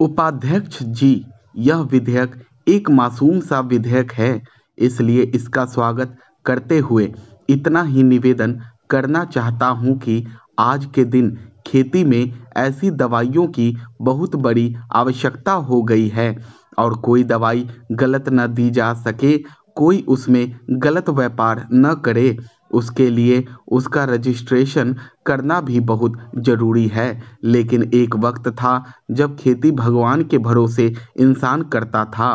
उपाध्यक्ष जी यह विधेयक एक मासूम सा विधेयक है इसलिए इसका स्वागत करते हुए इतना ही निवेदन करना चाहता हूँ कि आज के दिन खेती में ऐसी दवाइयों की बहुत बड़ी आवश्यकता हो गई है और कोई दवाई गलत न दी जा सके कोई उसमें गलत व्यापार न करे उसके लिए उसका रजिस्ट्रेशन करना भी बहुत ज़रूरी है लेकिन एक वक्त था जब खेती भगवान के भरोसे इंसान करता था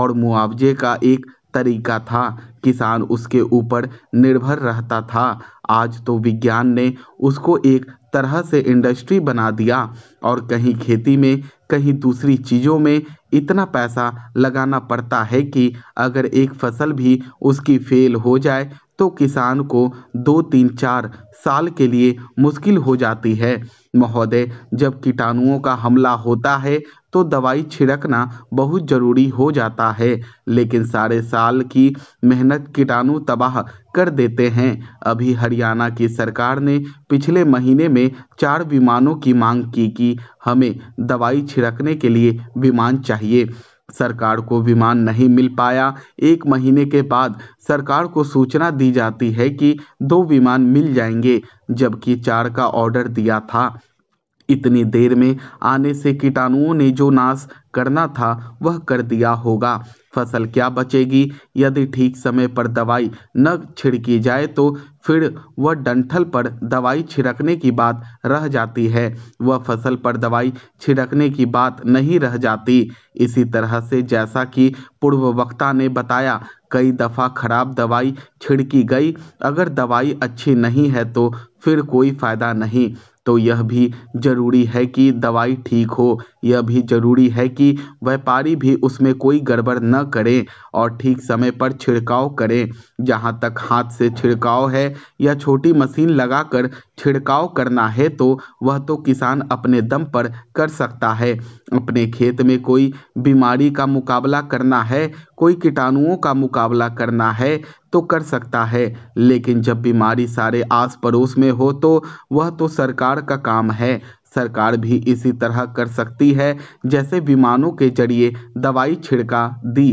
और मुआवजे का एक तरीका था किसान उसके ऊपर निर्भर रहता था आज तो विज्ञान ने उसको एक तरह से इंडस्ट्री बना दिया और कहीं खेती में कहीं दूसरी चीज़ों में इतना पैसा लगाना पड़ता है कि अगर एक फसल भी उसकी फेल हो जाए तो किसान को दो तीन चार साल के लिए मुश्किल हो जाती है महोदय जब कीटाणुओं का हमला होता है तो दवाई छिड़कना बहुत ज़रूरी हो जाता है लेकिन सारे साल की मेहनत कीटाणु तबाह कर देते हैं अभी हरियाणा की सरकार ने पिछले महीने में चार विमानों की मांग की कि हमें दवाई छिड़कने के लिए विमान चाहिए सरकार को विमान नहीं मिल पाया एक महीने के बाद सरकार को सूचना दी जाती है कि दो विमान मिल जाएंगे जबकि चार का ऑर्डर दिया था इतनी देर में आने से कीटाणुओं ने जो नाश करना था वह कर दिया होगा फसल क्या बचेगी यदि ठीक समय पर दवाई न छिड़की जाए तो फिर वह डंठल पर दवाई छिड़कने की बात रह जाती है वह फसल पर दवाई छिड़कने की बात नहीं रह जाती इसी तरह से जैसा कि पूर्व वक्ता ने बताया कई दफ़ा खराब दवाई छिड़की गई अगर दवाई अच्छी नहीं है तो फिर कोई फ़ायदा नहीं तो यह भी ज़रूरी है कि दवाई ठीक हो यह भी ज़रूरी है कि व्यापारी भी उसमें कोई गड़बड़ न करें और ठीक समय पर छिड़काव करें जहाँ तक हाथ से छिड़काव है या छोटी मशीन लगाकर छिड़काव करना है तो वह तो किसान अपने दम पर कर सकता है अपने खेत में कोई बीमारी का मुकाबला करना है कोई कीटाणुओं का मुकाबला करना है तो कर सकता है लेकिन जब बीमारी सारे आस पड़ोस में हो तो वह तो सरकार का काम है सरकार भी इसी तरह कर सकती है जैसे विमानों के जरिए दवाई छिड़का दी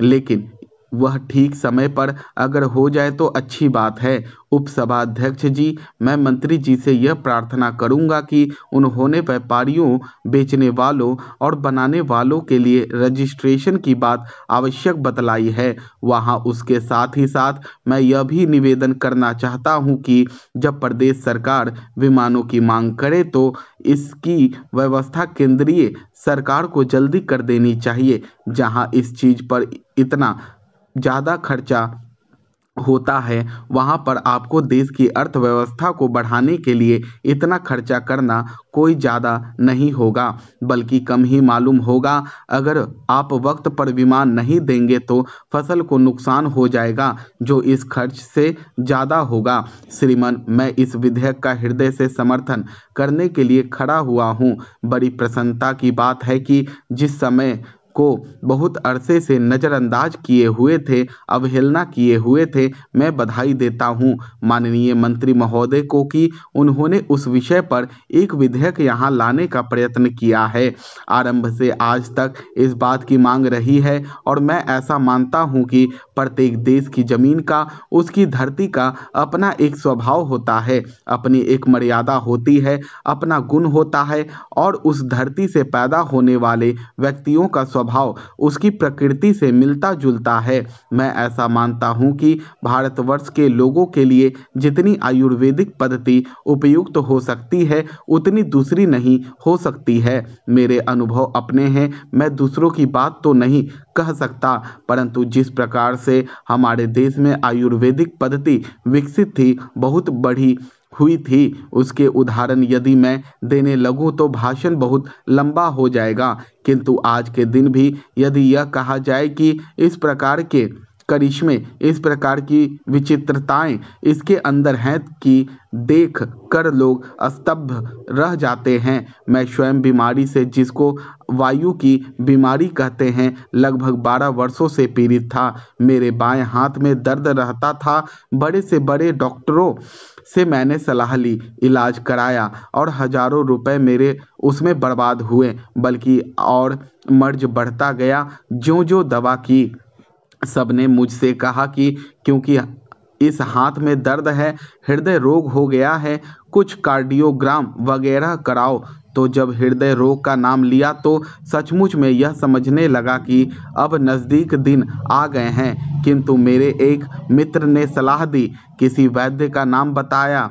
लेकिन वह ठीक समय पर अगर हो जाए तो अच्छी बात है उपसभाध्यक्ष जी मैं मंत्री जी से यह प्रार्थना करूंगा कि उन्होंने व्यापारियों बेचने वालों और बनाने वालों के लिए रजिस्ट्रेशन की बात आवश्यक बतलाई है वहां उसके साथ ही साथ मैं यह भी निवेदन करना चाहता हूं कि जब प्रदेश सरकार विमानों की मांग करे तो इसकी व्यवस्था केंद्रीय सरकार को जल्दी कर देनी चाहिए जहाँ इस चीज़ पर इतना ज़्यादा खर्चा होता है वहाँ पर आपको देश की अर्थव्यवस्था को बढ़ाने के लिए इतना खर्चा करना कोई ज़्यादा नहीं होगा बल्कि कम ही मालूम होगा अगर आप वक्त पर विमान नहीं देंगे तो फसल को नुकसान हो जाएगा जो इस खर्च से ज़्यादा होगा श्रीमन मैं इस विधेयक का हृदय से समर्थन करने के लिए खड़ा हुआ हूँ बड़ी प्रसन्नता की बात है कि जिस समय को बहुत अरसे से नज़रअंदाज किए हुए थे अवहेलना किए हुए थे मैं बधाई देता हूँ माननीय मंत्री महोदय को कि उन्होंने उस विषय पर एक विधेयक यहाँ लाने का प्रयत्न किया है आरंभ से आज तक इस बात की मांग रही है और मैं ऐसा मानता हूँ कि प्रत्येक देश की ज़मीन का उसकी धरती का अपना एक स्वभाव होता है अपनी एक मर्यादा होती है अपना गुण होता है और उस धरती से पैदा होने वाले व्यक्तियों का स्वभाव उसकी प्रकृति से मिलता जुलता है मैं ऐसा मानता हूँ कि भारतवर्ष के लोगों के लिए जितनी आयुर्वेदिक पद्धति उपयुक्त तो हो सकती है उतनी दूसरी नहीं हो सकती है मेरे अनुभव अपने हैं मैं दूसरों की बात तो नहीं कह सकता परंतु जिस प्रकार से हमारे देश में आयुर्वेदिक पद्धति विकसित थी बहुत बढ़ी हुई थी उसके उदाहरण यदि मैं देने लगूं तो भाषण बहुत लंबा हो जाएगा किंतु आज के दिन भी यदि यह कहा जाए कि इस प्रकार के करिश्मे इस प्रकार की विचित्रताएं इसके अंदर हैं कि देख कर लोग अस्तभ रह जाते हैं मैं स्वयं बीमारी से जिसको वायु की बीमारी कहते हैं लगभग बारह वर्षों से पीड़ित था मेरे बाएं हाथ में दर्द रहता था बड़े से बड़े डॉक्टरों से मैंने सलाह ली इलाज कराया और हजारों रुपए मेरे उसमें बर्बाद हुए बल्कि और मर्ज बढ़ता गया जो जो दवा की सबने मुझसे कहा कि क्योंकि इस हाथ में दर्द है हृदय रोग हो गया है कुछ कार्डियोग्राम वगैरह कराओ तो जब हृदय रोग का नाम लिया तो सचमुच में यह समझने लगा कि अब नज़दीक दिन आ गए हैं किंतु मेरे एक मित्र ने सलाह दी किसी वैद्य का नाम बताया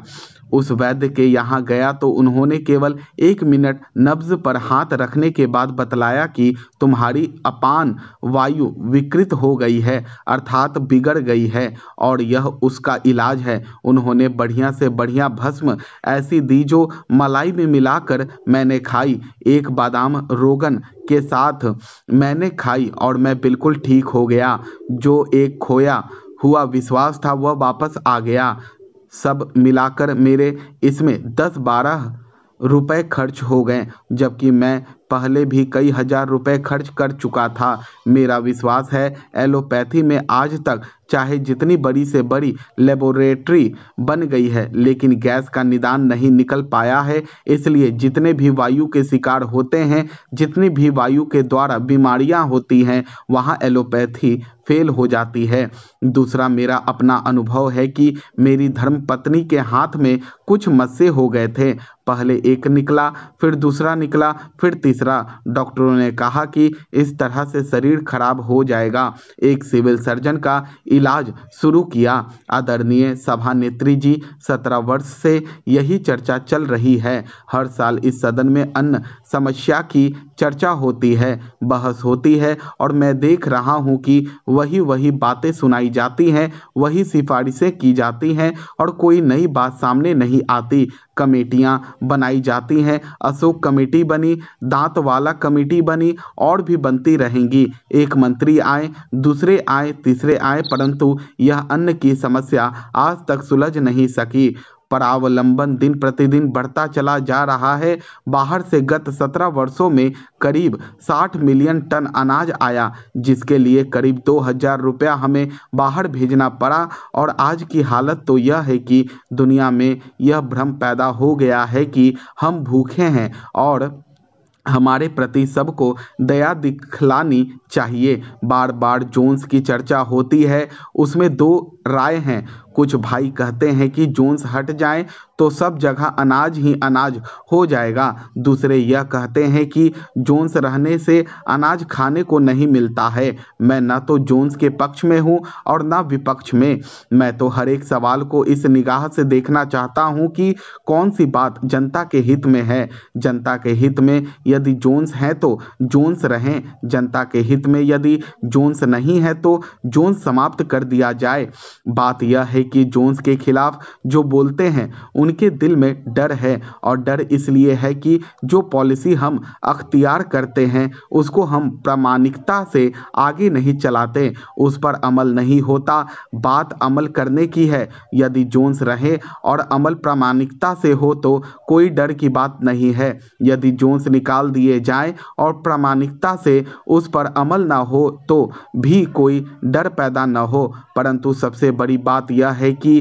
उस वैद्य के यहाँ गया तो उन्होंने केवल एक मिनट नब्ज पर हाथ रखने के बाद बतलाया कि तुम्हारी अपान वायु विकृत हो गई है अर्थात बिगड़ गई है और यह उसका इलाज है उन्होंने बढ़िया से बढ़िया भस्म ऐसी दी जो मलाई में मिलाकर मैंने खाई एक बादाम रोगन के साथ मैंने खाई और मैं बिल्कुल ठीक हो गया जो एक खोया हुआ विश्वास था वह वापस आ गया सब मिलाकर मेरे इसमें दस बारह रुपए खर्च हो गए जबकि मैं पहले भी कई हज़ार रुपए खर्च कर चुका था मेरा विश्वास है एलोपैथी में आज तक चाहे जितनी बड़ी से बड़ी लेबोरेटरी बन गई है लेकिन गैस का निदान नहीं निकल पाया है इसलिए जितने भी वायु के शिकार होते हैं जितनी भी वायु के द्वारा बीमारियां होती हैं वहाँ एलोपैथी फेल हो जाती है दूसरा मेरा अपना अनुभव है कि मेरी धर्म पत्नी के हाथ में कुछ मस्से हो गए थे पहले एक निकला फिर दूसरा निकला फिर तीसरा डॉक्टरों ने कहा कि इस तरह से शरीर खराब हो जाएगा एक सिविल सर्जन का इलाज शुरू किया आदरणीय सभा नेत्री जी सत्रह वर्ष से यही चर्चा चल रही है हर साल इस सदन में अन्य समस्या की चर्चा होती है बहस होती है और मैं देख रहा हूँ कि वही वही बातें सुनाई जाती हैं वही सिफारिशें की जाती हैं और कोई नई बात सामने नहीं आती कमेटियाँ बनाई जाती हैं अशोक कमेटी बनी दांत वाला कमेटी बनी और भी बनती रहेंगी एक मंत्री आए दूसरे आए तीसरे आए परंतु यह अन्न की समस्या आज तक सुलझ नहीं सकी परावलंबन दिन प्रतिदिन बढ़ता चला जा रहा है बाहर से गत 17 वर्षों में करीब 60 मिलियन टन अनाज आया जिसके लिए करीब दो हज़ार रुपया हमें बाहर भेजना पड़ा और आज की हालत तो यह है कि दुनिया में यह भ्रम पैदा हो गया है कि हम भूखे हैं और हमारे प्रति सबको दया दिखलानी चाहिए बार बार जोन्स की चर्चा होती है उसमें दो राय हैं कुछ भाई कहते हैं कि जोन्स हट जाए तो सब जगह अनाज ही अनाज हो जाएगा दूसरे यह कहते हैं कि जोन्स रहने से अनाज खाने को नहीं मिलता है मैं न तो जोन्स के पक्ष में हूँ और न विपक्ष में मैं तो हर एक सवाल को इस निगाह से देखना चाहता हूँ कि कौन सी बात जनता के हित में है जनता के हित में यदि जोन्स हैं तो जोन्स रहें जनता के हित में यदि जोन्स नहीं है तो जोन्स समाप्त कर दिया जाए बात यह है कि जोन्स के खिलाफ जो बोलते हैं उन उनके दिल में डर है और डर इसलिए है कि जो पॉलिसी हम अख्तियार करते हैं उसको हम प्रामाणिकता से आगे नहीं चलाते उस पर अमल नहीं होता बात अमल करने की है यदि जोन्स रहे और अमल प्रामाणिकता से हो तो कोई डर की बात नहीं है यदि जोन्स निकाल दिए जाए और प्रामाणिकता से उस पर अमल ना हो तो भी कोई डर पैदा ना हो परंतु सबसे बड़ी बात यह है कि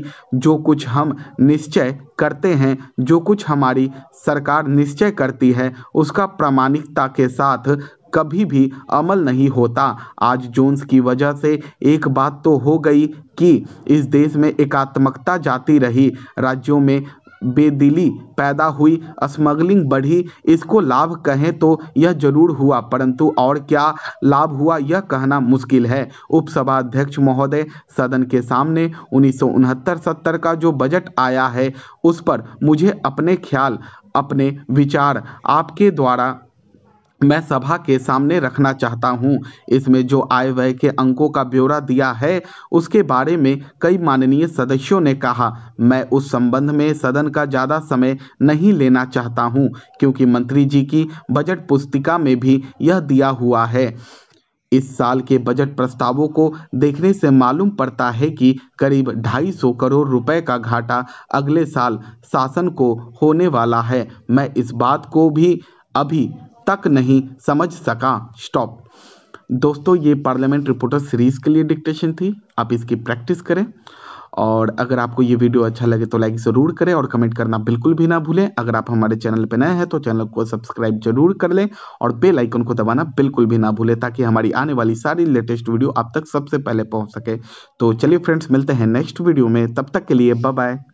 जो कुछ हम निश्चय करते हैं जो कुछ हमारी सरकार निश्चय करती है उसका प्रामाणिकता के साथ कभी भी अमल नहीं होता आज जोन्स की वजह से एक बात तो हो गई कि इस देश में एकात्मकता जाती रही राज्यों में बेदिली पैदा हुई स्मगलिंग बढ़ी इसको लाभ कहें तो यह जरूर हुआ परंतु और क्या लाभ हुआ यह कहना मुश्किल है उपसभा अध्यक्ष महोदय सदन के सामने उन्नीस सौ का जो बजट आया है उस पर मुझे अपने ख्याल अपने विचार आपके द्वारा मैं सभा के सामने रखना चाहता हूँ इसमें जो आय व्यय के अंकों का ब्यौरा दिया है उसके बारे में कई माननीय सदस्यों ने कहा मैं उस संबंध में सदन का ज़्यादा समय नहीं लेना चाहता हूँ क्योंकि मंत्री जी की बजट पुस्तिका में भी यह दिया हुआ है इस साल के बजट प्रस्तावों को देखने से मालूम पड़ता है कि करीब 250 करोड़ रुपए का घाटा अगले साल शासन को होने वाला है मैं इस बात को भी अभी तक नहीं समझ सका स्टॉप दोस्तों ये पार्लियामेंट रिपोर्टर सीरीज़ के लिए डिक्टेशन थी आप इसकी प्रैक्टिस करें और अगर आपको ये वीडियो अच्छा लगे तो लाइक ज़रूर करें और कमेंट करना बिल्कुल भी ना भूलें अगर आप हमारे चैनल पर नए हैं तो चैनल को सब्सक्राइब जरूर कर लें और बेल आइकन को दबाना बिल्कुल भी ना भूलें ताकि हमारी आने वाली सारी लेटेस्ट वीडियो आप तक सबसे पहले पहुँच सके तो चलिए फ्रेंड्स मिलते हैं नेक्स्ट वीडियो में तब तक के लिए बाय